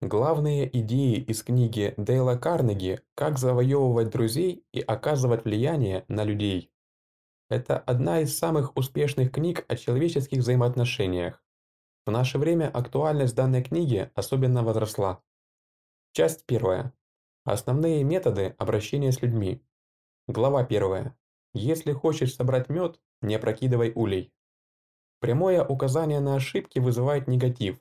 Главные идеи из книги Дейла Карнеги «Как завоевывать друзей и оказывать влияние на людей». Это одна из самых успешных книг о человеческих взаимоотношениях. В наше время актуальность данной книги особенно возросла. Часть первая. Основные методы обращения с людьми. Глава первая. Если хочешь собрать мед, не опрокидывай улей. Прямое указание на ошибки вызывает негатив,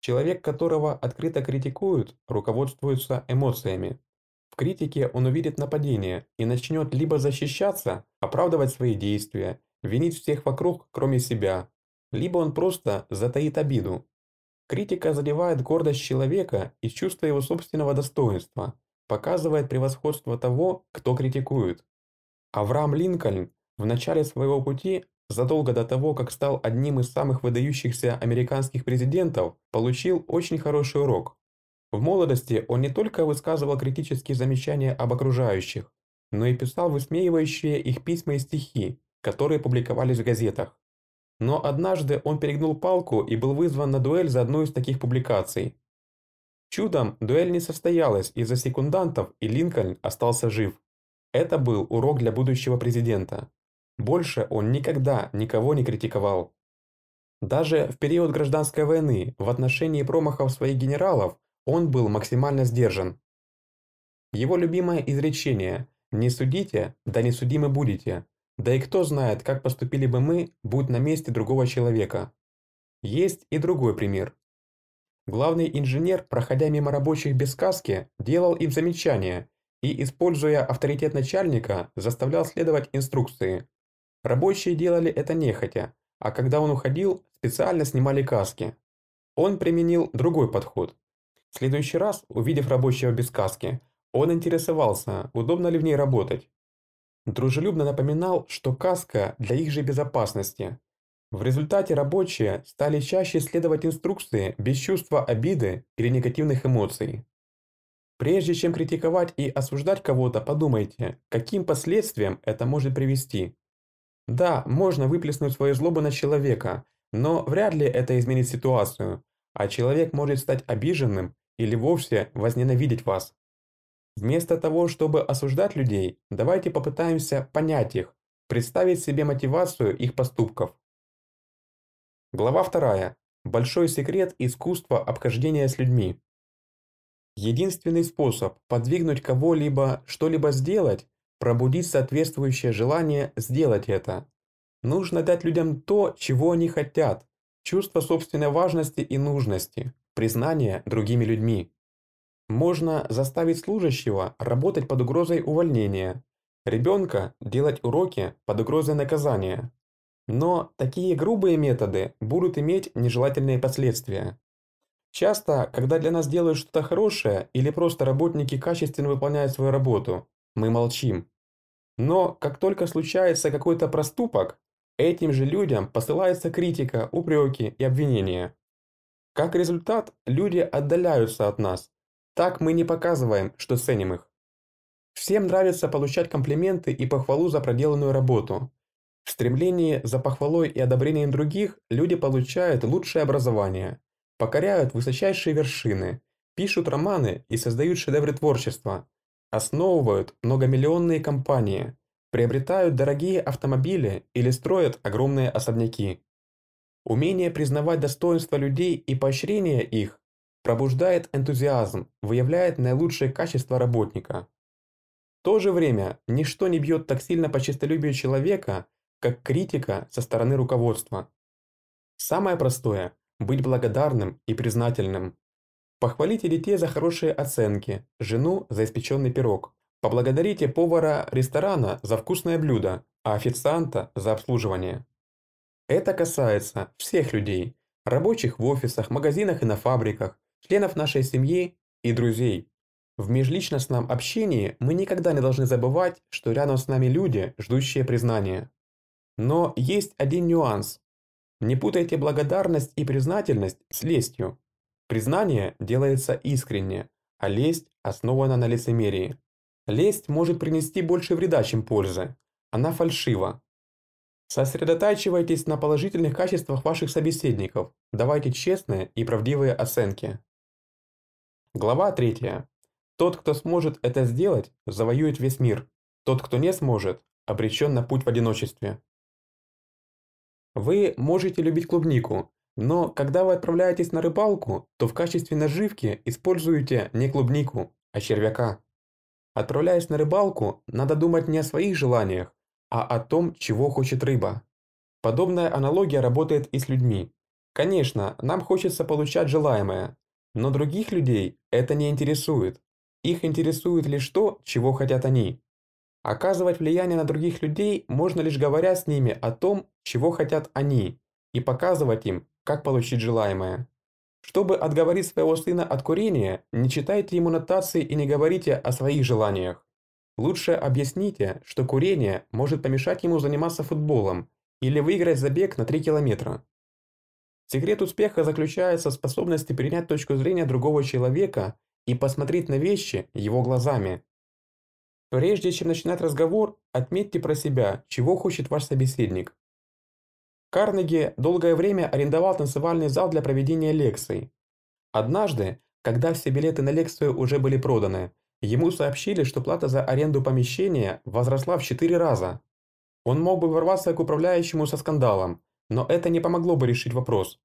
Человек, которого открыто критикуют, руководствуется эмоциями. В критике он увидит нападение и начнет либо защищаться, оправдывать свои действия, винить всех вокруг, кроме себя, либо он просто затаит обиду. Критика задевает гордость человека и чувство его собственного достоинства, показывает превосходство того, кто критикует. Авраам Линкольн в начале своего пути задолго до того, как стал одним из самых выдающихся американских президентов, получил очень хороший урок. В молодости он не только высказывал критические замечания об окружающих, но и писал высмеивающие их письма и стихи, которые публиковались в газетах. Но однажды он перегнул палку и был вызван на дуэль за одну из таких публикаций. Чудом дуэль не состоялась из-за секундантов, и Линкольн остался жив. Это был урок для будущего президента. Больше он никогда никого не критиковал. Даже в период гражданской войны в отношении промахов своих генералов он был максимально сдержан. Его любимое изречение «Не судите, да не судимы будете», да и кто знает, как поступили бы мы, будь на месте другого человека. Есть и другой пример. Главный инженер, проходя мимо рабочих без каски, делал им замечания и, используя авторитет начальника, заставлял следовать инструкции, Рабочие делали это нехотя, а когда он уходил, специально снимали каски. Он применил другой подход. В следующий раз, увидев рабочего без каски, он интересовался, удобно ли в ней работать. Дружелюбно напоминал, что каска для их же безопасности. В результате рабочие стали чаще следовать инструкции без чувства обиды или негативных эмоций. Прежде чем критиковать и осуждать кого-то, подумайте, каким последствиям это может привести. Да, можно выплеснуть свою злобу на человека, но вряд ли это изменит ситуацию, а человек может стать обиженным или вовсе возненавидеть вас. Вместо того, чтобы осуждать людей, давайте попытаемся понять их, представить себе мотивацию их поступков. Глава 2. Большой секрет искусства обхождения с людьми. Единственный способ подвигнуть кого-либо что-либо сделать пробудить соответствующее желание сделать это. Нужно дать людям то, чего они хотят, чувство собственной важности и нужности, признание другими людьми. Можно заставить служащего работать под угрозой увольнения, ребенка делать уроки под угрозой наказания. Но такие грубые методы будут иметь нежелательные последствия. Часто, когда для нас делают что-то хорошее или просто работники качественно выполняют свою работу, мы молчим. Но как только случается какой-то проступок, этим же людям посылается критика, упреки и обвинения. Как результат, люди отдаляются от нас. Так мы не показываем, что ценим их. Всем нравится получать комплименты и похвалу за проделанную работу. В стремлении за похвалой и одобрением других люди получают лучшее образование, покоряют высочайшие вершины, пишут романы и создают шедевры творчества, основывают многомиллионные компании, приобретают дорогие автомобили или строят огромные особняки. Умение признавать достоинства людей и поощрение их пробуждает энтузиазм, выявляет наилучшие качества работника. В то же время ничто не бьет так сильно по честолюбию человека, как критика со стороны руководства. Самое простое – быть благодарным и признательным. Похвалите детей за хорошие оценки, жену за испеченный пирог. Поблагодарите повара ресторана за вкусное блюдо, а официанта за обслуживание. Это касается всех людей, рабочих в офисах, магазинах и на фабриках, членов нашей семьи и друзей. В межличностном общении мы никогда не должны забывать, что рядом с нами люди, ждущие признания. Но есть один нюанс. Не путайте благодарность и признательность с лестью. Признание делается искренне, а лесть основана на лицемерии. Лесть может принести больше вреда, чем пользы. Она фальшива. Сосредотачивайтесь на положительных качествах ваших собеседников, давайте честные и правдивые оценки. Глава 3. Тот, кто сможет это сделать, завоюет весь мир. Тот, кто не сможет, обречен на путь в одиночестве. Вы можете любить клубнику но когда вы отправляетесь на рыбалку, то в качестве наживки используете не клубнику, а червяка. Отправляясь на рыбалку, надо думать не о своих желаниях, а о том, чего хочет рыба. Подобная аналогия работает и с людьми. Конечно, нам хочется получать желаемое, но других людей это не интересует. Их интересует лишь то, чего хотят они. Оказывать влияние на других людей можно лишь говоря с ними о том, чего хотят они, и показывать им, как получить желаемое. Чтобы отговорить своего сына от курения, не читайте ему нотации и не говорите о своих желаниях. Лучше объясните, что курение может помешать ему заниматься футболом или выиграть забег на 3 километра. Секрет успеха заключается в способности принять точку зрения другого человека и посмотреть на вещи его глазами. Прежде чем начинать разговор, отметьте про себя, чего хочет ваш собеседник, Карнеги долгое время арендовал танцевальный зал для проведения лекций. Однажды, когда все билеты на лекцию уже были проданы, ему сообщили, что плата за аренду помещения возросла в 4 раза. Он мог бы ворваться к управляющему со скандалом, но это не помогло бы решить вопрос.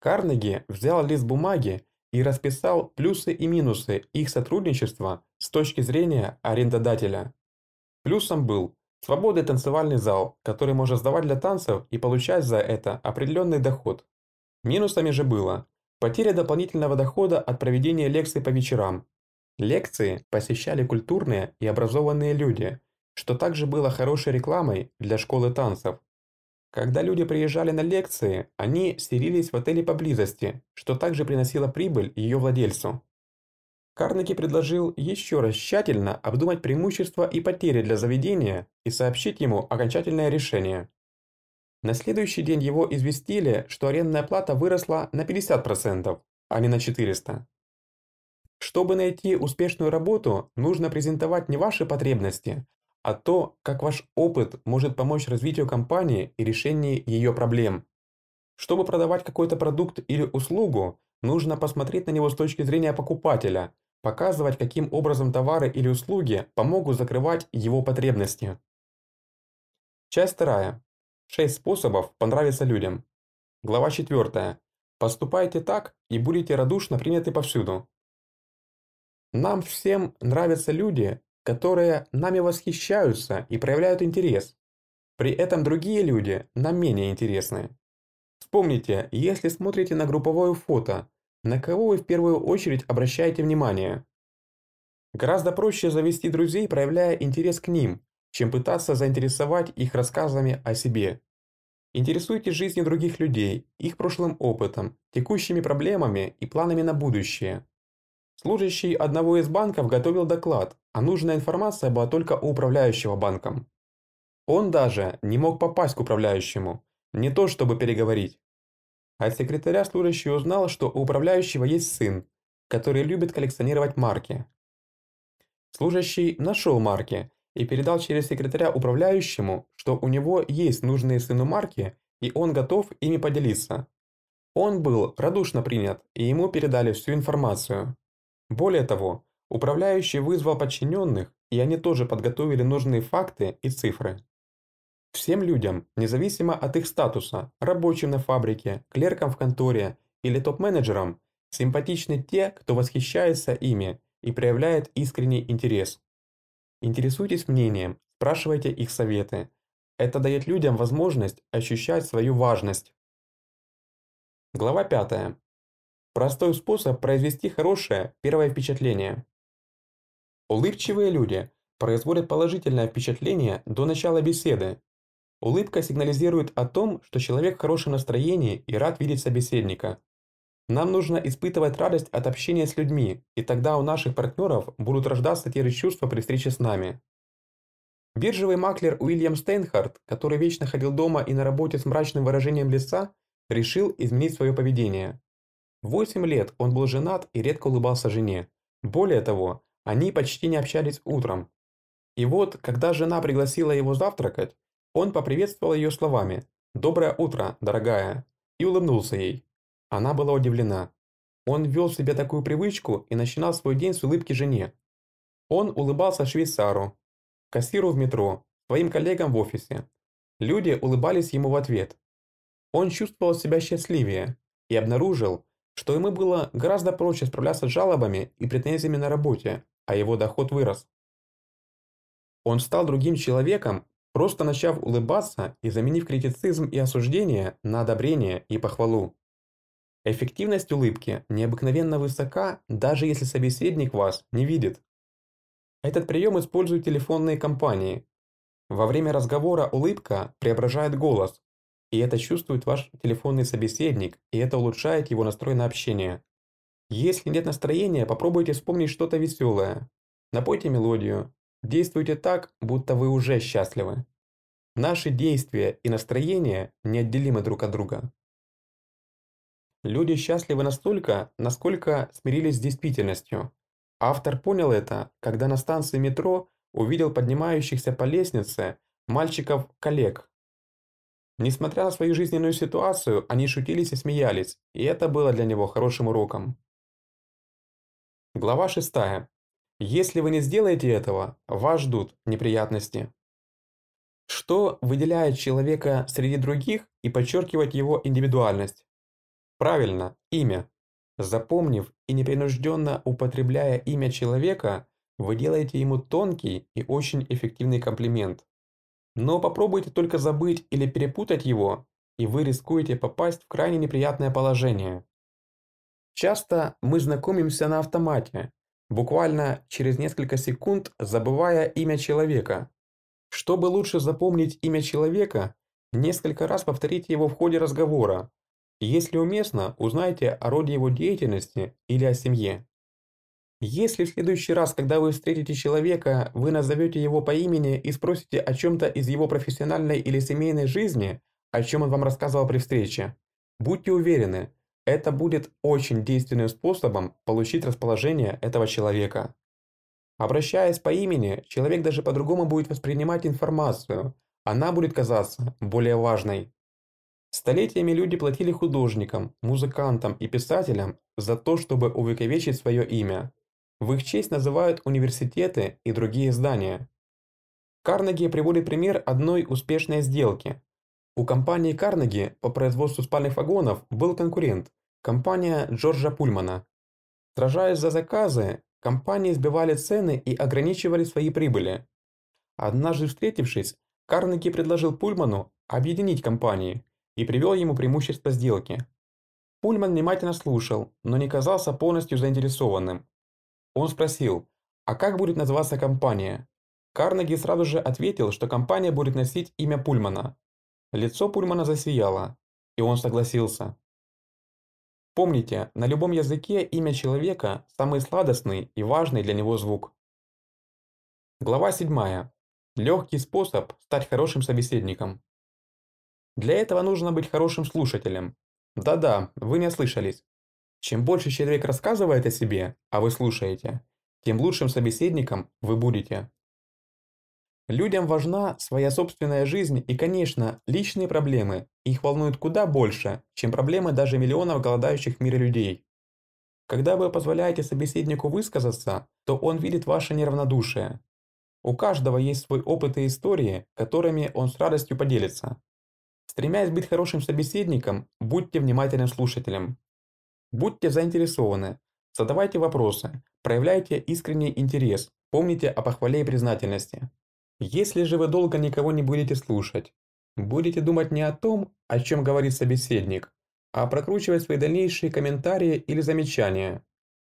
Карнеги взял лист бумаги и расписал плюсы и минусы их сотрудничества с точки зрения арендодателя. Плюсом был Свободный танцевальный зал, который можно сдавать для танцев и получать за это определенный доход. Минусами же было потеря дополнительного дохода от проведения лекций по вечерам. Лекции посещали культурные и образованные люди, что также было хорошей рекламой для школы танцев. Когда люди приезжали на лекции, они селились в отеле поблизости, что также приносило прибыль ее владельцу. Карнеки предложил еще раз тщательно обдумать преимущества и потери для заведения и сообщить ему окончательное решение. На следующий день его известили, что арендная плата выросла на 50%, а не на 400%. Чтобы найти успешную работу, нужно презентовать не ваши потребности, а то, как ваш опыт может помочь развитию компании и решении ее проблем. Чтобы продавать какой-то продукт или услугу, Нужно посмотреть на него с точки зрения покупателя, показывать, каким образом товары или услуги помогут закрывать его потребности. Часть вторая. Шесть способов понравиться людям. Глава 4. Поступайте так и будете радушно приняты повсюду. Нам всем нравятся люди, которые нами восхищаются и проявляют интерес. При этом другие люди нам менее интересны. Вспомните, если смотрите на групповое фото, на кого вы в первую очередь обращаете внимание? Гораздо проще завести друзей, проявляя интерес к ним, чем пытаться заинтересовать их рассказами о себе. Интересуйтесь жизнью других людей, их прошлым опытом, текущими проблемами и планами на будущее. Служащий одного из банков готовил доклад, а нужная информация была только у управляющего банком. Он даже не мог попасть к управляющему, не то чтобы переговорить. А от секретаря служащий узнал, что у управляющего есть сын, который любит коллекционировать марки. Служащий нашел марки и передал через секретаря управляющему, что у него есть нужные сыну марки и он готов ими поделиться. Он был радушно принят и ему передали всю информацию. Более того, управляющий вызвал подчиненных, и они тоже подготовили нужные факты и цифры. Всем людям, независимо от их статуса, рабочим на фабрике, клеркам в конторе или топ-менеджерам, симпатичны те, кто восхищается ими и проявляет искренний интерес. Интересуйтесь мнением, спрашивайте их советы. Это дает людям возможность ощущать свою важность. Глава 5. Простой способ произвести хорошее первое впечатление. Улыбчивые люди производят положительное впечатление до начала беседы, Улыбка сигнализирует о том, что человек в хорошем настроении и рад видеть собеседника. Нам нужно испытывать радость от общения с людьми, и тогда у наших партнеров будут рождаться те же чувства при встрече с нами. Биржевый маклер Уильям Стейнхарт, который вечно ходил дома и на работе с мрачным выражением лица, решил изменить свое поведение. Восемь лет он был женат и редко улыбался жене. Более того, они почти не общались утром. И вот, когда жена пригласила его завтракать, он поприветствовал ее словами «Доброе утро, дорогая!» и улыбнулся ей. Она была удивлена. Он ввел в себе такую привычку и начинал свой день с улыбки жене. Он улыбался швейцару, кассиру в метро, своим коллегам в офисе. Люди улыбались ему в ответ. Он чувствовал себя счастливее и обнаружил, что ему было гораздо проще справляться с жалобами и претензиями на работе, а его доход вырос. Он стал другим человеком просто начав улыбаться и заменив критицизм и осуждение на одобрение и похвалу. Эффективность улыбки необыкновенно высока, даже если собеседник вас не видит. Этот прием используют телефонные компании. Во время разговора улыбка преображает голос, и это чувствует ваш телефонный собеседник, и это улучшает его настрой на общение. Если нет настроения, попробуйте вспомнить что-то веселое. Напойте мелодию, Действуйте так, будто вы уже счастливы. Наши действия и настроения неотделимы друг от друга. Люди счастливы настолько, насколько смирились с действительностью. Автор понял это, когда на станции метро увидел поднимающихся по лестнице мальчиков-коллег. Несмотря на свою жизненную ситуацию, они шутились и смеялись, и это было для него хорошим уроком. Глава 6. Если вы не сделаете этого, вас ждут неприятности. Что выделяет человека среди других и подчеркивает его индивидуальность? Правильно, имя. Запомнив и непринужденно употребляя имя человека, вы делаете ему тонкий и очень эффективный комплимент. Но попробуйте только забыть или перепутать его, и вы рискуете попасть в крайне неприятное положение. Часто мы знакомимся на автомате, буквально через несколько секунд забывая имя человека. Чтобы лучше запомнить имя человека, несколько раз повторите его в ходе разговора. Если уместно, узнайте о роде его деятельности или о семье. Если в следующий раз, когда вы встретите человека, вы назовете его по имени и спросите о чем-то из его профессиональной или семейной жизни, о чем он вам рассказывал при встрече, будьте уверены, это будет очень действенным способом получить расположение этого человека. Обращаясь по имени, человек даже по-другому будет воспринимать информацию, она будет казаться более важной. Столетиями люди платили художникам, музыкантам и писателям за то, чтобы увековечить свое имя. В их честь называют университеты и другие здания. Карнеги приводит пример одной успешной сделки, у компании Карнеги по производству спальных вагонов был конкурент – компания Джорджа Пульмана. Сражаясь за заказы, компании сбивали цены и ограничивали свои прибыли. Однажды встретившись, Карнеги предложил Пульману объединить компании и привел ему преимущество сделки. Пульман внимательно слушал, но не казался полностью заинтересованным. Он спросил, а как будет называться компания? Карнеги сразу же ответил, что компания будет носить имя Пульмана – Лицо Пульмана засияло, и он согласился. Помните, на любом языке имя человека – самый сладостный и важный для него звук. Глава 7. Легкий способ стать хорошим собеседником. Для этого нужно быть хорошим слушателем. Да-да, вы не ослышались. Чем больше человек рассказывает о себе, а вы слушаете, тем лучшим собеседником вы будете. Людям важна своя собственная жизнь и, конечно, личные проблемы. Их волнуют куда больше, чем проблемы даже миллионов голодающих в мире людей. Когда вы позволяете собеседнику высказаться, то он видит ваше неравнодушие. У каждого есть свой опыт и истории, которыми он с радостью поделится. Стремясь быть хорошим собеседником, будьте внимательным слушателем. Будьте заинтересованы, задавайте вопросы, проявляйте искренний интерес, помните о похвале и признательности. Если же вы долго никого не будете слушать, будете думать не о том, о чем говорит собеседник, а прокручивать свои дальнейшие комментарии или замечания.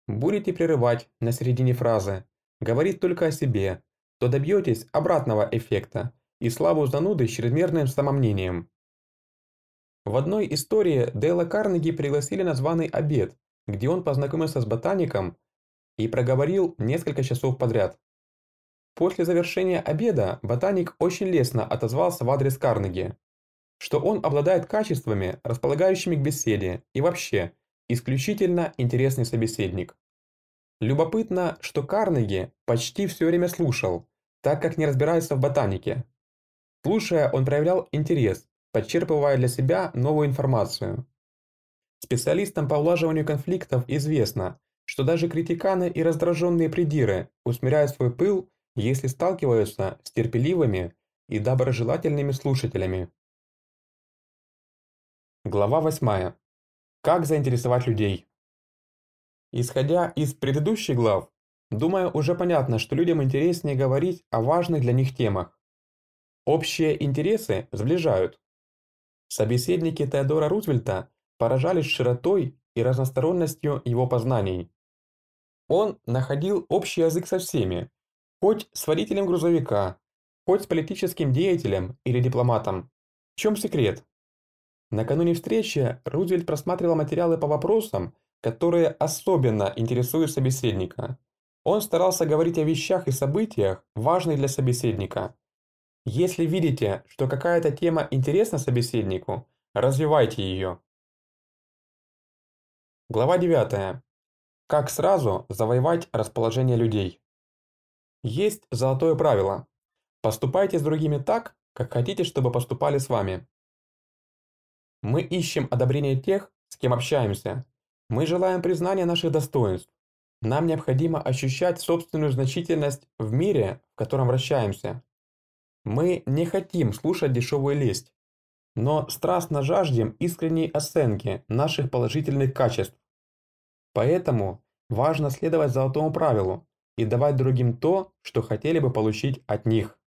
Будете прерывать на середине фразы, говорить только о себе, то добьетесь обратного эффекта и славу зануды с чрезмерным самомнением. В одной истории Дейла Карнеги пригласили на званый обед, где он познакомился с ботаником и проговорил несколько часов подряд. После завершения обеда ботаник очень лестно отозвался в адрес Карнеги, что он обладает качествами, располагающими к беседе, и вообще, исключительно интересный собеседник. Любопытно, что Карнеги почти все время слушал, так как не разбирается в ботанике. Слушая, он проявлял интерес, подчерпывая для себя новую информацию. Специалистам по улаживанию конфликтов известно, что даже критиканы и раздраженные придиры усмиряют свой пыл если сталкиваются с терпеливыми и доброжелательными слушателями. Глава 8. Как заинтересовать людей? Исходя из предыдущих глав, думаю, уже понятно, что людям интереснее говорить о важных для них темах. Общие интересы сближают. Собеседники Теодора Рузвельта поражались широтой и разносторонностью его познаний. Он находил общий язык со всеми, Хоть с водителем грузовика, хоть с политическим деятелем или дипломатом. В чем секрет? Накануне встречи Рузвельт просматривал материалы по вопросам, которые особенно интересуют собеседника. Он старался говорить о вещах и событиях, важных для собеседника. Если видите, что какая-то тема интересна собеседнику, развивайте ее. Глава 9. Как сразу завоевать расположение людей. Есть золотое правило. Поступайте с другими так, как хотите, чтобы поступали с вами. Мы ищем одобрение тех, с кем общаемся. Мы желаем признания наших достоинств. Нам необходимо ощущать собственную значительность в мире, в котором вращаемся. Мы не хотим слушать дешевую лесть, но страстно жаждем искренней оценки наших положительных качеств. Поэтому важно следовать золотому правилу, и давать другим то, что хотели бы получить от них.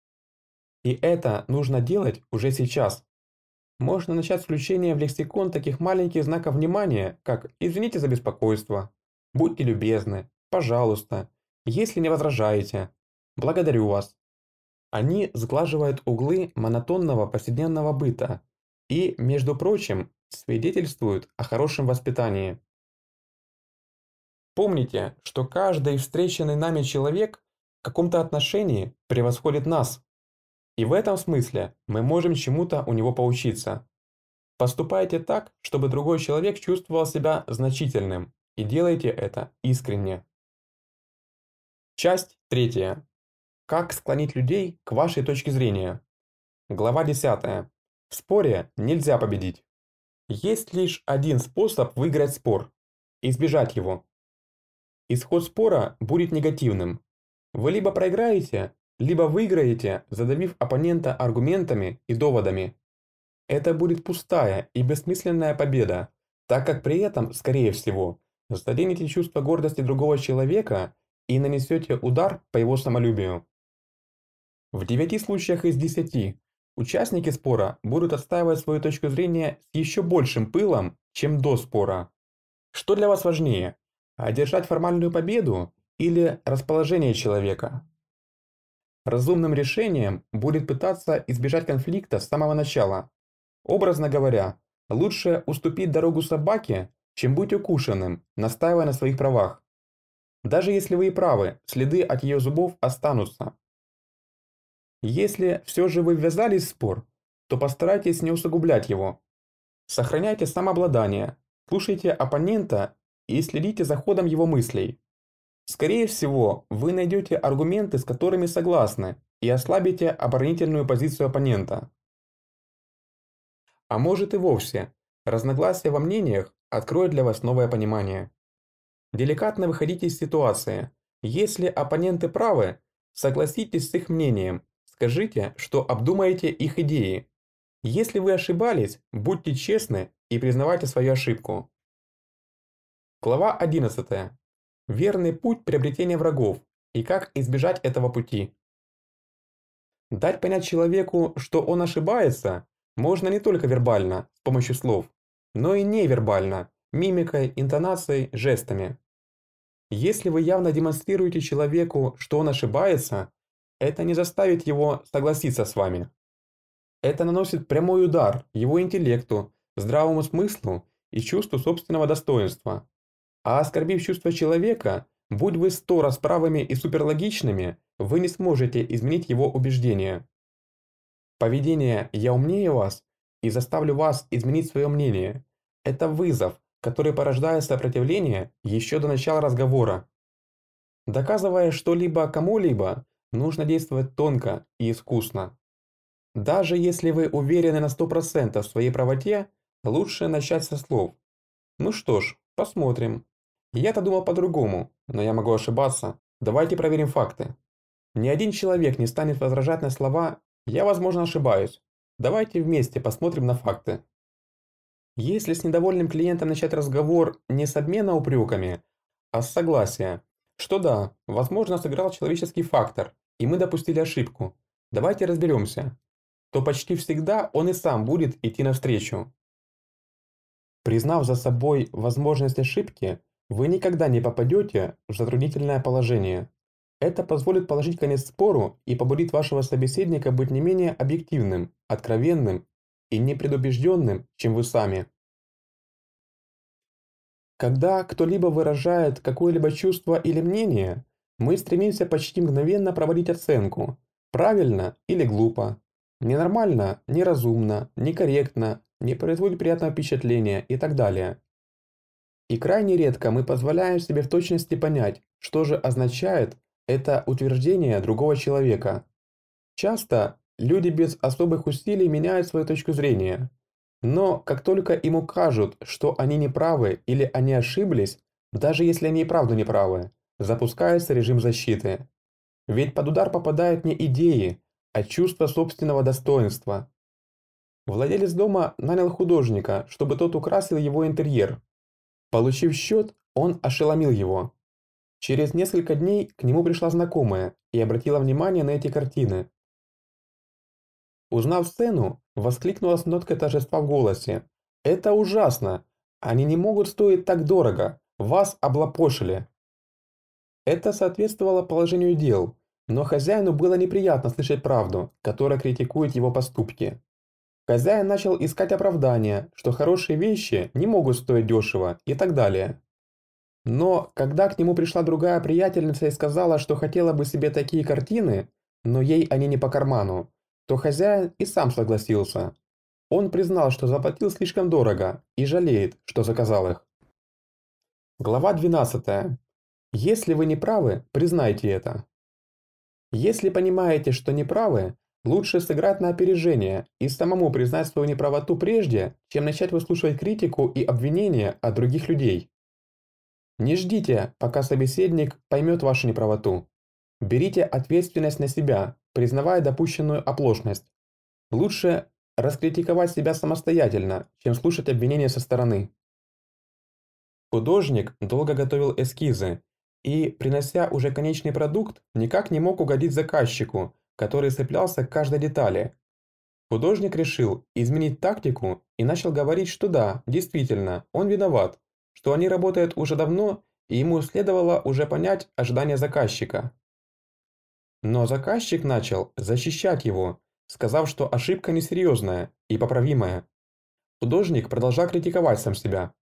И это нужно делать уже сейчас. Можно начать с включения в лексикон таких маленьких знаков внимания, как «извините за беспокойство», «будьте любезны», «пожалуйста», «если не возражаете», «благодарю вас». Они сглаживают углы монотонного повседневного быта и, между прочим, свидетельствуют о хорошем воспитании. Помните, что каждый встреченный нами человек в каком-то отношении превосходит нас. И в этом смысле мы можем чему-то у него поучиться. Поступайте так, чтобы другой человек чувствовал себя значительным, и делайте это искренне. Часть третья. Как склонить людей к вашей точке зрения? Глава 10. В споре нельзя победить. Есть лишь один способ выиграть спор – избежать его. Исход спора будет негативным. Вы либо проиграете, либо выиграете, задавив оппонента аргументами и доводами. Это будет пустая и бессмысленная победа, так как при этом, скорее всего, заденете чувство гордости другого человека и нанесете удар по его самолюбию. В 9 случаях из 10 участники спора будут отстаивать свою точку зрения с еще большим пылом, чем до спора. Что для вас важнее, а одержать формальную победу или расположение человека. Разумным решением будет пытаться избежать конфликта с самого начала. Образно говоря, лучше уступить дорогу собаке, чем быть укушенным, настаивая на своих правах. Даже если вы и правы, следы от ее зубов останутся. Если все же вы ввязались в спор, то постарайтесь не усугублять его. Сохраняйте самообладание, слушайте оппонента и следите за ходом его мыслей. Скорее всего, вы найдете аргументы, с которыми согласны, и ослабите оборонительную позицию оппонента. А может и вовсе, разногласия во мнениях откроет для вас новое понимание. Деликатно выходите из ситуации. Если оппоненты правы, согласитесь с их мнением, скажите, что обдумаете их идеи. Если вы ошибались, будьте честны и признавайте свою ошибку. Глава 11. Верный путь приобретения врагов и как избежать этого пути. Дать понять человеку, что он ошибается, можно не только вербально, с помощью слов, но и невербально, мимикой, интонацией, жестами. Если вы явно демонстрируете человеку, что он ошибается, это не заставит его согласиться с вами. Это наносит прямой удар его интеллекту, здравому смыслу и чувству собственного достоинства. А оскорбив чувство человека, будь вы сто раз правыми и суперлогичными, вы не сможете изменить его убеждения. Поведение «я умнее вас» и заставлю вас изменить свое мнение – это вызов, который порождает сопротивление еще до начала разговора. Доказывая что-либо кому-либо, нужно действовать тонко и искусно. Даже если вы уверены на 100% в своей правоте, лучше начать со слов. Ну что ж, посмотрим, я-то думал по-другому, но я могу ошибаться. Давайте проверим факты. Ни один человек не станет возражать на слова «я, возможно, ошибаюсь». Давайте вместе посмотрим на факты. Если с недовольным клиентом начать разговор не с обмена упреками, а с согласия, что да, возможно, сыграл человеческий фактор, и мы допустили ошибку. Давайте разберемся. То почти всегда он и сам будет идти навстречу. Признав за собой возможность ошибки, вы никогда не попадете в затруднительное положение. Это позволит положить конец спору и побудит вашего собеседника быть не менее объективным, откровенным и непредубежденным, чем вы сами. Когда кто-либо выражает какое-либо чувство или мнение, мы стремимся почти мгновенно проводить оценку – правильно или глупо, ненормально, неразумно, некорректно, не производит приятного впечатления и так далее. И крайне редко мы позволяем себе в точности понять, что же означает это утверждение другого человека. Часто люди без особых усилий меняют свою точку зрения. Но как только им укажут, что они не правы или они ошиблись, даже если они и правда не правы, запускается режим защиты. Ведь под удар попадают не идеи, а чувство собственного достоинства. Владелец дома нанял художника, чтобы тот украсил его интерьер, Получив счет, он ошеломил его. Через несколько дней к нему пришла знакомая и обратила внимание на эти картины. Узнав сцену, воскликнула с ноткой торжества в голосе. «Это ужасно! Они не могут стоить так дорого! Вас облапошили!» Это соответствовало положению дел, но хозяину было неприятно слышать правду, которая критикует его поступки. Хозяин начал искать оправдания, что хорошие вещи не могут стоить дешево и так далее. Но когда к нему пришла другая приятельница и сказала, что хотела бы себе такие картины, но ей они не по карману, то хозяин и сам согласился. Он признал, что заплатил слишком дорого и жалеет, что заказал их. Глава 12. Если вы не правы, признайте это. Если понимаете, что не правы, Лучше сыграть на опережение и самому признать свою неправоту прежде, чем начать выслушивать критику и обвинения от других людей. Не ждите, пока собеседник поймет вашу неправоту. Берите ответственность на себя, признавая допущенную оплошность. Лучше раскритиковать себя самостоятельно, чем слушать обвинения со стороны. Художник долго готовил эскизы и, принося уже конечный продукт, никак не мог угодить заказчику – который цеплялся к каждой детали. Художник решил изменить тактику и начал говорить, что да, действительно, он виноват, что они работают уже давно и ему следовало уже понять ожидания заказчика. Но заказчик начал защищать его, сказав, что ошибка несерьезная и поправимая. Художник продолжал критиковать сам себя.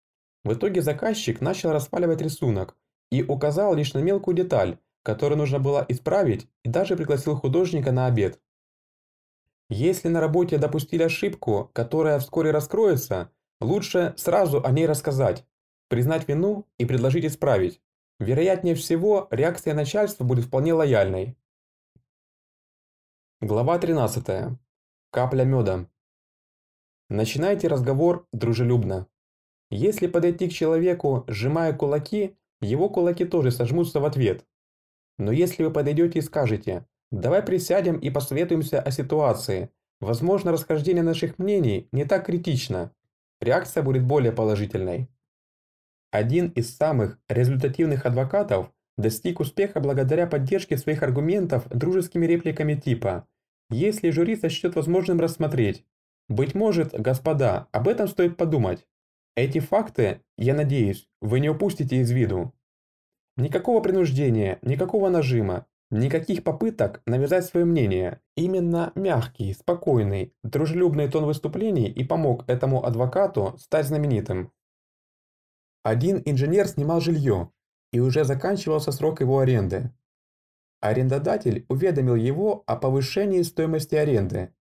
В итоге заказчик начал распаливать рисунок и указал лишь на мелкую деталь, который нужно было исправить, и даже пригласил художника на обед. Если на работе допустили ошибку, которая вскоре раскроется, лучше сразу о ней рассказать, признать вину и предложить исправить. Вероятнее всего, реакция начальства будет вполне лояльной. Глава 13. Капля меда. Начинайте разговор дружелюбно. Если подойти к человеку, сжимая кулаки, его кулаки тоже сожмутся в ответ. Но если вы подойдете и скажете «давай присядем и посоветуемся о ситуации», возможно, расхождение наших мнений не так критично, реакция будет более положительной. Один из самых результативных адвокатов достиг успеха благодаря поддержке своих аргументов дружескими репликами типа «Если жюри сочтет возможным рассмотреть», «Быть может, господа, об этом стоит подумать». Эти факты, я надеюсь, вы не упустите из виду. Никакого принуждения, никакого нажима, никаких попыток навязать свое мнение. Именно мягкий, спокойный, дружелюбный тон выступлений и помог этому адвокату стать знаменитым. Один инженер снимал жилье, и уже заканчивался срок его аренды. Арендодатель уведомил его о повышении стоимости аренды.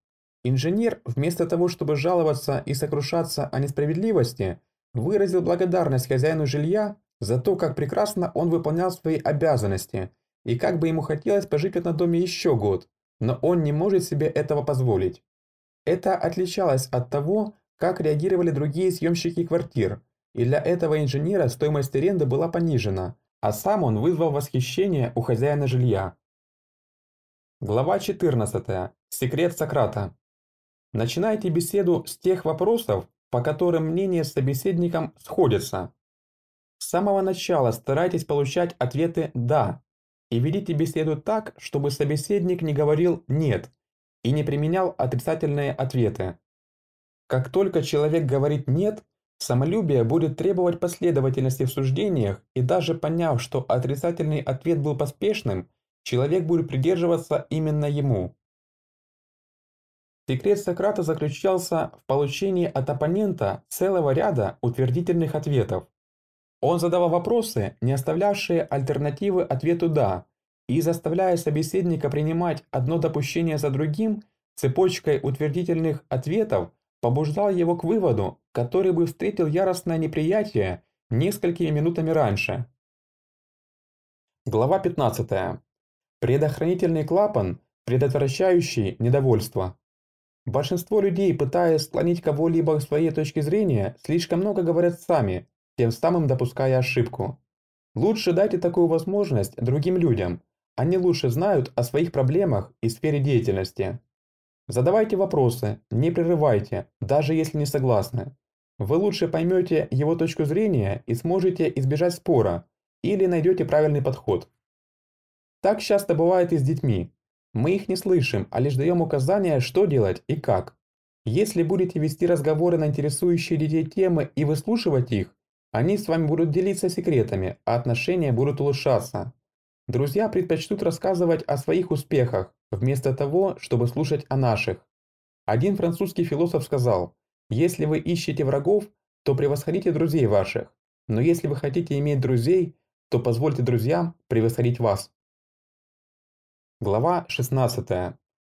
Инженер, вместо того, чтобы жаловаться и сокрушаться о несправедливости, выразил благодарность хозяину жилья за то, как прекрасно он выполнял свои обязанности, и как бы ему хотелось пожить в этом доме еще год, но он не может себе этого позволить. Это отличалось от того, как реагировали другие съемщики квартир, и для этого инженера стоимость аренды была понижена, а сам он вызвал восхищение у хозяина жилья. Глава 14. Секрет Сократа. Начинайте беседу с тех вопросов, по которым мнения с собеседником сходятся. С самого начала старайтесь получать ответы «да» и ведите беседу так, чтобы собеседник не говорил «нет» и не применял отрицательные ответы. Как только человек говорит «нет», самолюбие будет требовать последовательности в суждениях и даже поняв, что отрицательный ответ был поспешным, человек будет придерживаться именно ему. Секрет Сократа заключался в получении от оппонента целого ряда утвердительных ответов, он задавал вопросы, не оставлявшие альтернативы ответу «да», и заставляя собеседника принимать одно допущение за другим, цепочкой утвердительных ответов побуждал его к выводу, который бы встретил яростное неприятие несколькими минутами раньше. Глава 15. Предохранительный клапан, предотвращающий недовольство. Большинство людей, пытаясь склонить кого-либо к своей точке зрения, слишком много говорят сами, тем самым допуская ошибку. Лучше дайте такую возможность другим людям. Они лучше знают о своих проблемах и сфере деятельности. Задавайте вопросы, не прерывайте, даже если не согласны. Вы лучше поймете его точку зрения и сможете избежать спора или найдете правильный подход. Так часто бывает и с детьми. Мы их не слышим, а лишь даем указания, что делать и как. Если будете вести разговоры на интересующие детей темы и выслушивать их, они с вами будут делиться секретами, а отношения будут улучшаться. Друзья предпочтут рассказывать о своих успехах, вместо того, чтобы слушать о наших. Один французский философ сказал, если вы ищете врагов, то превосходите друзей ваших, но если вы хотите иметь друзей, то позвольте друзьям превосходить вас. Глава 16.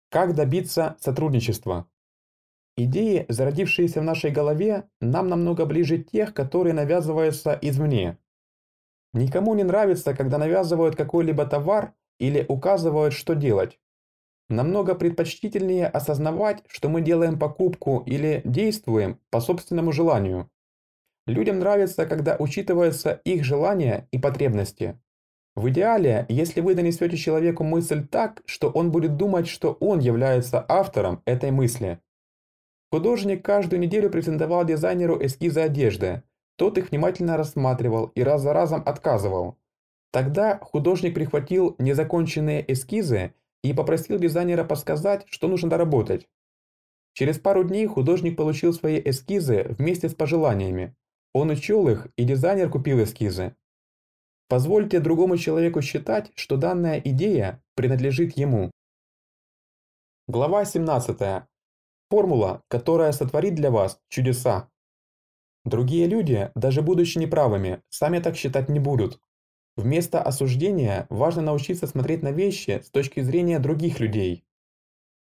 Как добиться сотрудничества? Идеи, зародившиеся в нашей голове, нам намного ближе тех, которые навязываются извне. Никому не нравится, когда навязывают какой-либо товар или указывают, что делать. Намного предпочтительнее осознавать, что мы делаем покупку или действуем по собственному желанию. Людям нравится, когда учитываются их желания и потребности. В идеале, если вы донесете человеку мысль так, что он будет думать, что он является автором этой мысли – Художник каждую неделю презентовал дизайнеру эскизы одежды. Тот их внимательно рассматривал и раз за разом отказывал. Тогда художник прихватил незаконченные эскизы и попросил дизайнера подсказать, что нужно доработать. Через пару дней художник получил свои эскизы вместе с пожеланиями. Он учел их, и дизайнер купил эскизы. Позвольте другому человеку считать, что данная идея принадлежит ему. Глава 17. Формула, которая сотворит для вас чудеса. Другие люди, даже будучи неправыми, сами так считать не будут. Вместо осуждения важно научиться смотреть на вещи с точки зрения других людей.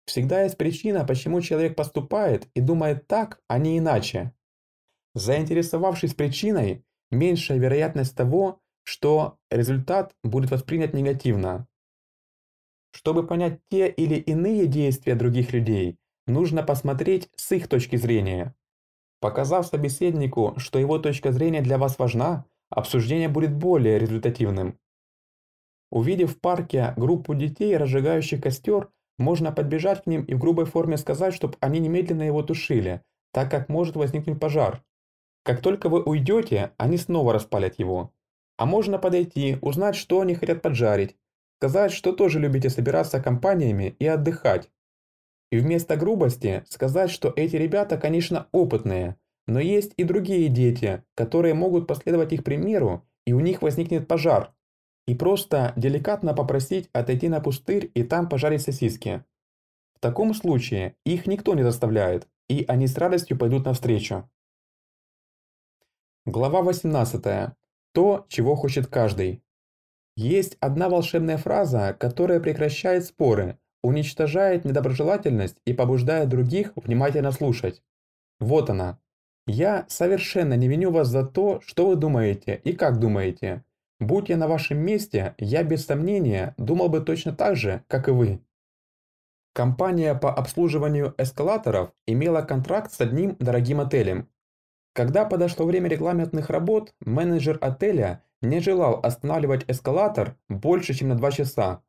Всегда есть причина, почему человек поступает и думает так, а не иначе. Заинтересовавшись причиной, меньшая вероятность того, что результат будет воспринят негативно. Чтобы понять те или иные действия других людей, нужно посмотреть с их точки зрения. Показав собеседнику, что его точка зрения для вас важна, обсуждение будет более результативным. Увидев в парке группу детей, разжигающих костер, можно подбежать к ним и в грубой форме сказать, чтобы они немедленно его тушили, так как может возникнуть пожар. Как только вы уйдете, они снова распалят его. А можно подойти, узнать, что они хотят поджарить, сказать, что тоже любите собираться компаниями и отдыхать. И вместо грубости сказать, что эти ребята, конечно, опытные, но есть и другие дети, которые могут последовать их примеру, и у них возникнет пожар. И просто деликатно попросить отойти на пустырь и там пожарить сосиски. В таком случае их никто не заставляет, и они с радостью пойдут навстречу. Глава 18. То, чего хочет каждый. Есть одна волшебная фраза, которая прекращает споры, уничтожает недоброжелательность и побуждает других внимательно слушать. Вот она. Я совершенно не виню вас за то, что вы думаете и как думаете. Будь я на вашем месте, я без сомнения думал бы точно так же, как и вы. Компания по обслуживанию эскалаторов имела контракт с одним дорогим отелем. Когда подошло время рекламных работ, менеджер отеля не желал останавливать эскалатор больше, чем на 2 часа,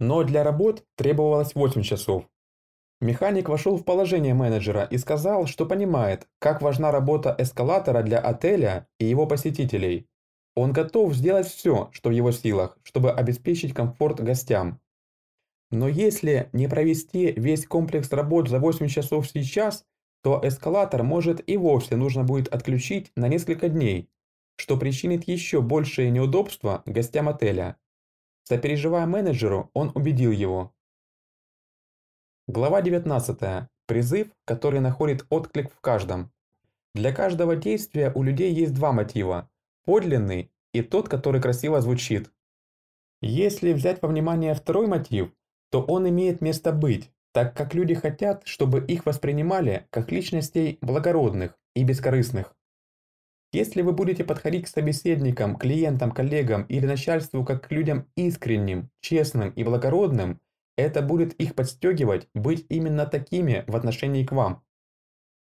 но для работ требовалось 8 часов. Механик вошел в положение менеджера и сказал, что понимает, как важна работа эскалатора для отеля и его посетителей. Он готов сделать все, что в его силах, чтобы обеспечить комфорт гостям. Но если не провести весь комплекс работ за 8 часов сейчас, то эскалатор может и вовсе нужно будет отключить на несколько дней, что причинит еще большее неудобство гостям отеля. Сопереживая менеджеру, он убедил его. Глава 19. Призыв, который находит отклик в каждом. Для каждого действия у людей есть два мотива – подлинный и тот, который красиво звучит. Если взять во внимание второй мотив, то он имеет место быть, так как люди хотят, чтобы их воспринимали как личностей благородных и бескорыстных. Если вы будете подходить к собеседникам, клиентам, коллегам или начальству как к людям искренним, честным и благородным, это будет их подстегивать быть именно такими в отношении к вам.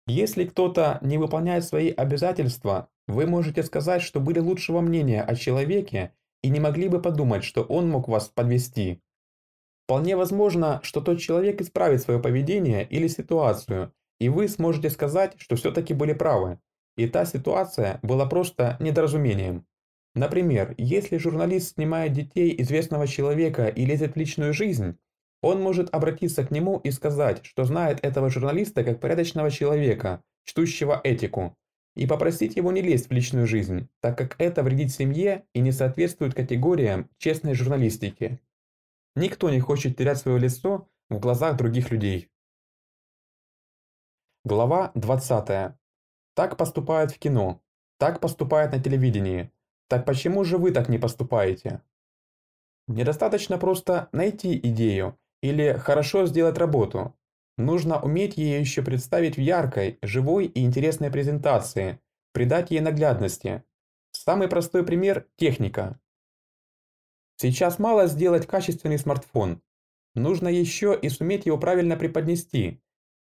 Если кто-то не выполняет свои обязательства, вы можете сказать, что были лучшего мнения о человеке и не могли бы подумать, что он мог вас подвести. Вполне возможно, что тот человек исправит свое поведение или ситуацию, и вы сможете сказать, что все-таки были правы. И та ситуация была просто недоразумением. Например, если журналист снимает детей известного человека и лезет в личную жизнь, он может обратиться к нему и сказать, что знает этого журналиста как порядочного человека, чтущего этику, и попросить его не лезть в личную жизнь, так как это вредит семье и не соответствует категориям честной журналистики. Никто не хочет терять свое лицо в глазах других людей. Глава 20. Так поступают в кино, так поступают на телевидении. Так почему же вы так не поступаете? Недостаточно просто найти идею или хорошо сделать работу. Нужно уметь ее еще представить в яркой, живой и интересной презентации, придать ей наглядности. Самый простой пример – техника. Сейчас мало сделать качественный смартфон. Нужно еще и суметь его правильно преподнести,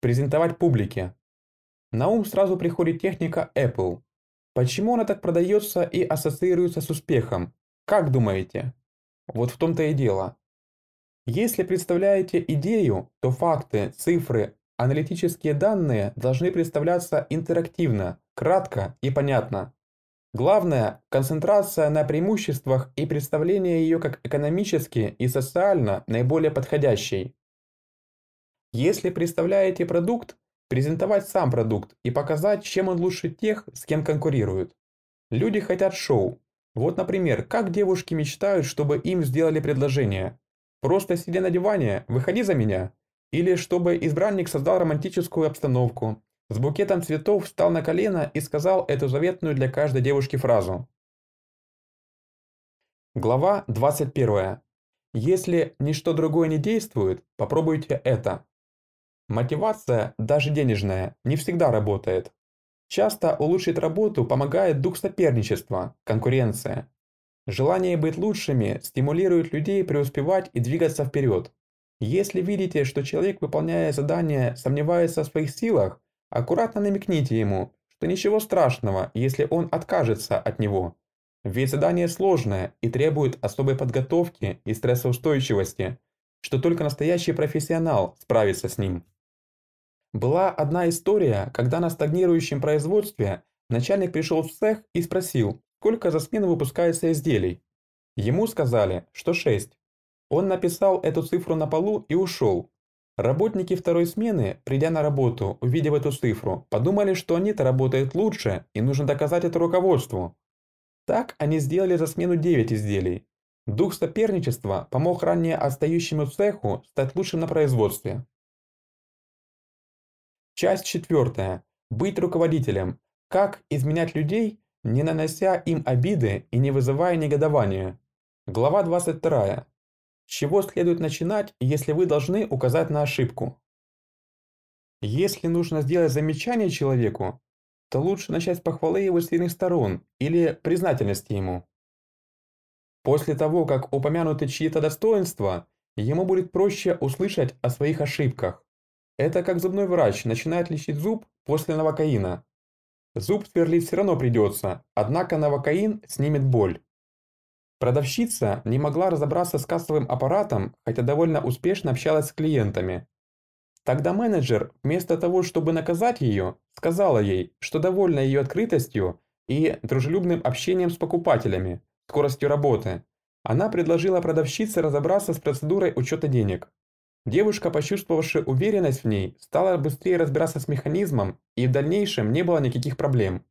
презентовать публике, на ум сразу приходит техника Apple. Почему она так продается и ассоциируется с успехом? Как думаете? Вот в том-то и дело. Если представляете идею, то факты, цифры, аналитические данные должны представляться интерактивно, кратко и понятно. Главное – концентрация на преимуществах и представление ее как экономически и социально наиболее подходящей. Если представляете продукт, презентовать сам продукт и показать, чем он лучше тех, с кем конкурируют. Люди хотят шоу. Вот, например, как девушки мечтают, чтобы им сделали предложение. Просто сидя на диване, выходи за меня. Или чтобы избранник создал романтическую обстановку, с букетом цветов встал на колено и сказал эту заветную для каждой девушки фразу. Глава 21. Если ничто другое не действует, попробуйте это. Мотивация, даже денежная, не всегда работает. Часто улучшить работу помогает дух соперничества, конкуренция. Желание быть лучшими стимулирует людей преуспевать и двигаться вперед. Если видите, что человек, выполняя задание, сомневается в своих силах, аккуратно намекните ему, что ничего страшного, если он откажется от него. Ведь задание сложное и требует особой подготовки и стрессоустойчивости, что только настоящий профессионал справится с ним. Была одна история, когда на стагнирующем производстве начальник пришел в цех и спросил, сколько за смену выпускается изделий. Ему сказали, что 6. Он написал эту цифру на полу и ушел. Работники второй смены, придя на работу, увидев эту цифру, подумали, что они-то работают лучше и нужно доказать это руководству. Так они сделали за смену 9 изделий. Дух соперничества помог ранее отстающему цеху стать лучшим на производстве. Часть четвертая. Быть руководителем. Как изменять людей, не нанося им обиды и не вызывая негодования. Глава 22. С чего следует начинать, если вы должны указать на ошибку? Если нужно сделать замечание человеку, то лучше начать с похвалы его сильных сторон или признательности ему. После того, как упомянуты чьи-то достоинства, ему будет проще услышать о своих ошибках. Это как зубной врач начинает лечить зуб после новокаина. Зуб сверлить все равно придется, однако новокаин снимет боль. Продавщица не могла разобраться с кассовым аппаратом, хотя довольно успешно общалась с клиентами. Тогда менеджер, вместо того, чтобы наказать ее, сказала ей, что довольна ее открытостью и дружелюбным общением с покупателями, скоростью работы. Она предложила продавщице разобраться с процедурой учета денег. Девушка, почувствовавшая уверенность в ней, стала быстрее разбираться с механизмом, и в дальнейшем не было никаких проблем.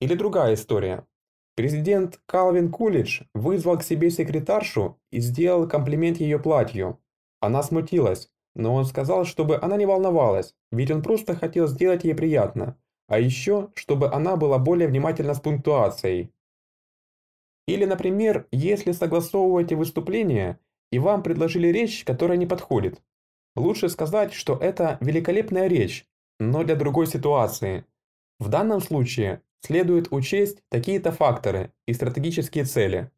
Или другая история. Президент Калвин Кулич вызвал к себе секретаршу и сделал комплимент ее платью. Она смутилась, но он сказал, чтобы она не волновалась, ведь он просто хотел сделать ей приятно, а еще, чтобы она была более внимательна с пунктуацией. Или, например, если согласовываете выступление и вам предложили речь, которая не подходит. Лучше сказать, что это великолепная речь, но для другой ситуации. В данном случае следует учесть такие-то факторы и стратегические цели.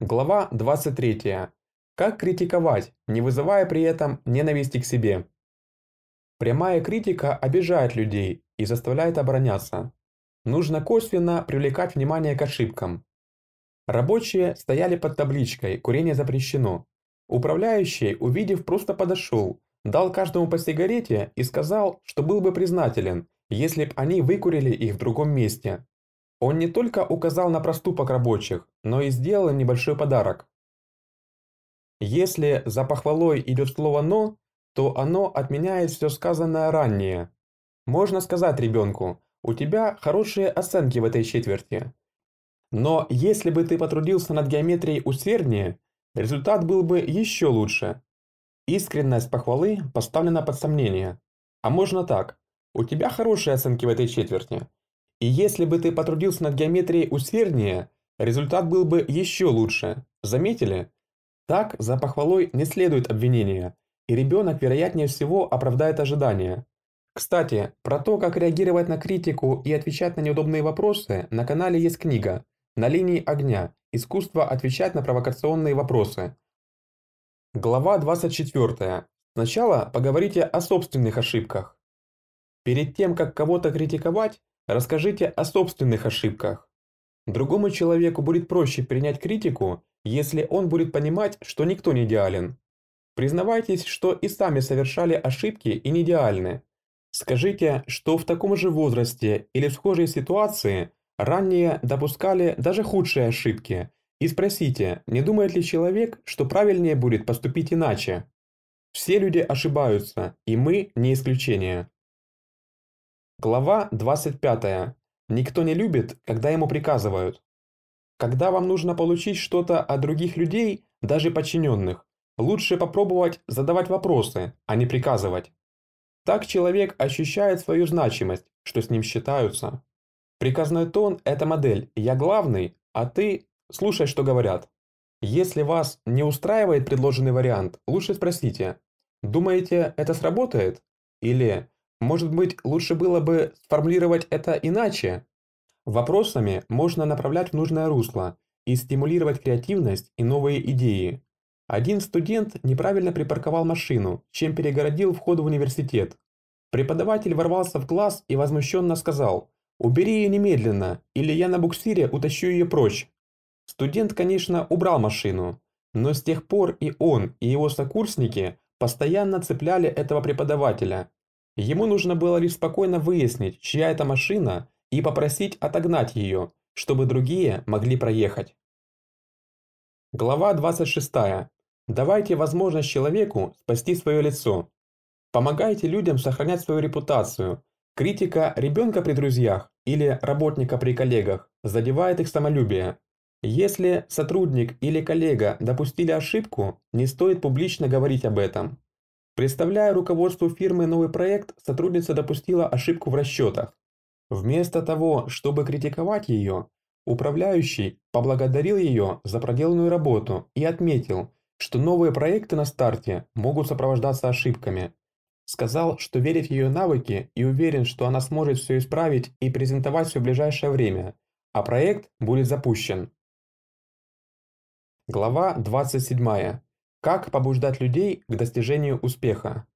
Глава 23. Как критиковать, не вызывая при этом ненависти к себе? Прямая критика обижает людей и заставляет обороняться. Нужно косвенно привлекать внимание к ошибкам, Рабочие стояли под табличкой «Курение запрещено». Управляющий, увидев, просто подошел, дал каждому по сигарете и сказал, что был бы признателен, если б они выкурили их в другом месте. Он не только указал на проступок рабочих, но и сделал им небольшой подарок. Если за похвалой идет слово «но», то оно отменяет все сказанное ранее. Можно сказать ребенку, у тебя хорошие оценки в этой четверти, но если бы ты потрудился над геометрией усерднее, результат был бы еще лучше. Искренность похвалы поставлена под сомнение. А можно так. У тебя хорошие оценки в этой четверти. И если бы ты потрудился над геометрией усерднее, результат был бы еще лучше. Заметили? Так, за похвалой не следует обвинения, и ребенок, вероятнее всего, оправдает ожидания. Кстати, про то, как реагировать на критику и отвечать на неудобные вопросы, на канале есть книга на линии огня. Искусство отвечать на провокационные вопросы. Глава 24. Сначала поговорите о собственных ошибках. Перед тем, как кого-то критиковать, расскажите о собственных ошибках. Другому человеку будет проще принять критику, если он будет понимать, что никто не идеален. Признавайтесь, что и сами совершали ошибки и не идеальны. Скажите, что в таком же возрасте или в схожей ситуации – Ранее допускали даже худшие ошибки. И спросите, не думает ли человек, что правильнее будет поступить иначе? Все люди ошибаются, и мы не исключение. Глава 25. Никто не любит, когда ему приказывают. Когда вам нужно получить что-то от других людей, даже подчиненных, лучше попробовать задавать вопросы, а не приказывать. Так человек ощущает свою значимость, что с ним считаются. Приказной тон – это модель «я главный», а ты слушай, что говорят. Если вас не устраивает предложенный вариант, лучше спросите «Думаете, это сработает?» или «Может быть, лучше было бы сформулировать это иначе?» Вопросами можно направлять в нужное русло и стимулировать креативность и новые идеи. Один студент неправильно припарковал машину, чем перегородил вход в университет. Преподаватель ворвался в класс и возмущенно сказал – «Убери ее немедленно, или я на буксире утащу ее прочь». Студент, конечно, убрал машину, но с тех пор и он, и его сокурсники постоянно цепляли этого преподавателя. Ему нужно было лишь спокойно выяснить, чья это машина, и попросить отогнать ее, чтобы другие могли проехать. Глава 26. Давайте возможность человеку спасти свое лицо. Помогайте людям сохранять свою репутацию, Критика ребенка при друзьях или работника при коллегах задевает их самолюбие. Если сотрудник или коллега допустили ошибку, не стоит публично говорить об этом. Представляя руководству фирмы новый проект, сотрудница допустила ошибку в расчетах. Вместо того, чтобы критиковать ее, управляющий поблагодарил ее за проделанную работу и отметил, что новые проекты на старте могут сопровождаться ошибками. Сказал, что верит в ее навыки и уверен, что она сможет все исправить и презентовать все в ближайшее время, а проект будет запущен. Глава 27. Как побуждать людей к достижению успеха?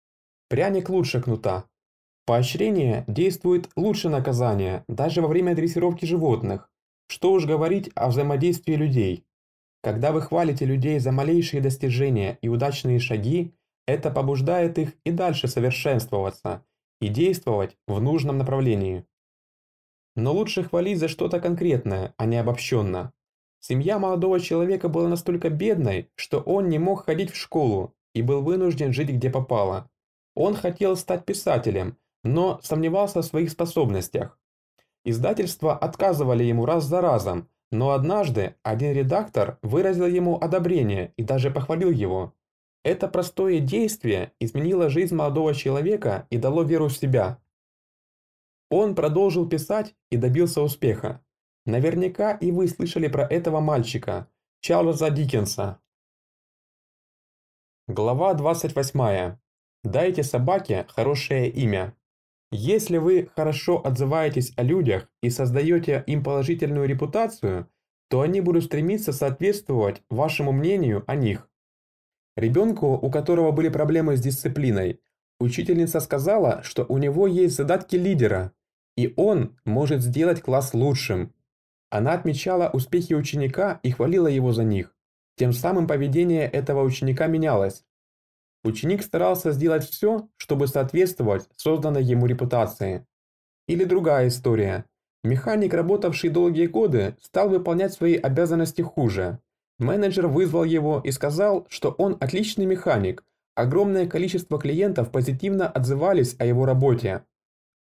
Пряник лучше кнута. Поощрение действует лучше наказания, даже во время дрессировки животных. Что уж говорить о взаимодействии людей. Когда вы хвалите людей за малейшие достижения и удачные шаги, это побуждает их и дальше совершенствоваться и действовать в нужном направлении. Но лучше хвалить за что-то конкретное, а не обобщенно. Семья молодого человека была настолько бедной, что он не мог ходить в школу и был вынужден жить где попало. Он хотел стать писателем, но сомневался в своих способностях. Издательства отказывали ему раз за разом, но однажды один редактор выразил ему одобрение и даже похвалил его. Это простое действие изменило жизнь молодого человека и дало веру в себя. Он продолжил писать и добился успеха. Наверняка и вы слышали про этого мальчика, Чарльза Диккенса. Глава 28. Дайте собаке хорошее имя. Если вы хорошо отзываетесь о людях и создаете им положительную репутацию, то они будут стремиться соответствовать вашему мнению о них. Ребенку, у которого были проблемы с дисциплиной, учительница сказала, что у него есть задатки лидера, и он может сделать класс лучшим. Она отмечала успехи ученика и хвалила его за них. Тем самым поведение этого ученика менялось. Ученик старался сделать все, чтобы соответствовать созданной ему репутации. Или другая история. Механик, работавший долгие годы, стал выполнять свои обязанности хуже. Менеджер вызвал его и сказал, что он отличный механик, огромное количество клиентов позитивно отзывались о его работе.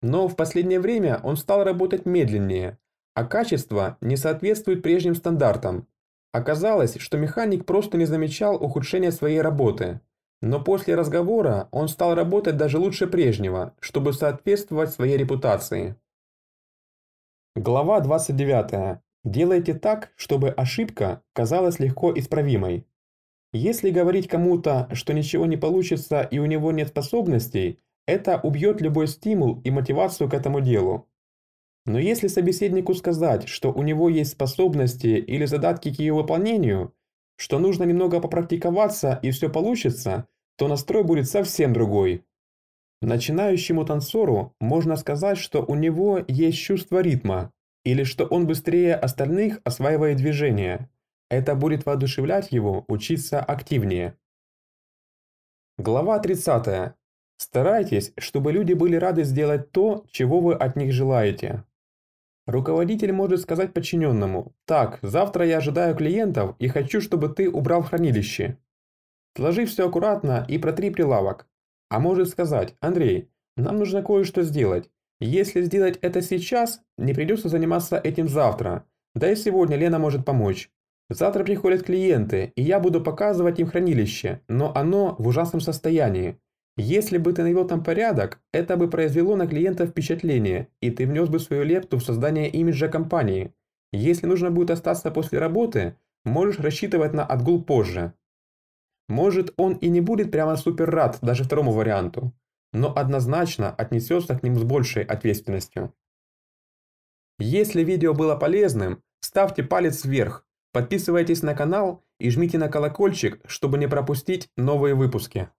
Но в последнее время он стал работать медленнее, а качество не соответствует прежним стандартам. Оказалось, что механик просто не замечал ухудшения своей работы. Но после разговора он стал работать даже лучше прежнего, чтобы соответствовать своей репутации. Глава 29. Делайте так, чтобы ошибка казалась легко исправимой. Если говорить кому-то, что ничего не получится и у него нет способностей, это убьет любой стимул и мотивацию к этому делу. Но если собеседнику сказать, что у него есть способности или задатки к ее выполнению, что нужно немного попрактиковаться и все получится, то настрой будет совсем другой. Начинающему танцору можно сказать, что у него есть чувство ритма, или что он быстрее остальных осваивает движение. Это будет воодушевлять его учиться активнее. Глава 30. Старайтесь, чтобы люди были рады сделать то, чего вы от них желаете. Руководитель может сказать подчиненному «Так, завтра я ожидаю клиентов и хочу, чтобы ты убрал хранилище». Сложи все аккуратно и протри прилавок. А может сказать «Андрей, нам нужно кое-что сделать. Если сделать это сейчас, не придется заниматься этим завтра. Да и сегодня Лена может помочь. Завтра приходят клиенты, и я буду показывать им хранилище, но оно в ужасном состоянии. Если бы ты навел там порядок, это бы произвело на клиента впечатление, и ты внес бы свою лепту в создание имиджа компании. Если нужно будет остаться после работы, можешь рассчитывать на отгул позже. Может, он и не будет прямо супер рад даже второму варианту, но однозначно отнесется к ним с большей ответственностью. Если видео было полезным, ставьте палец вверх, подписывайтесь на канал и жмите на колокольчик, чтобы не пропустить новые выпуски.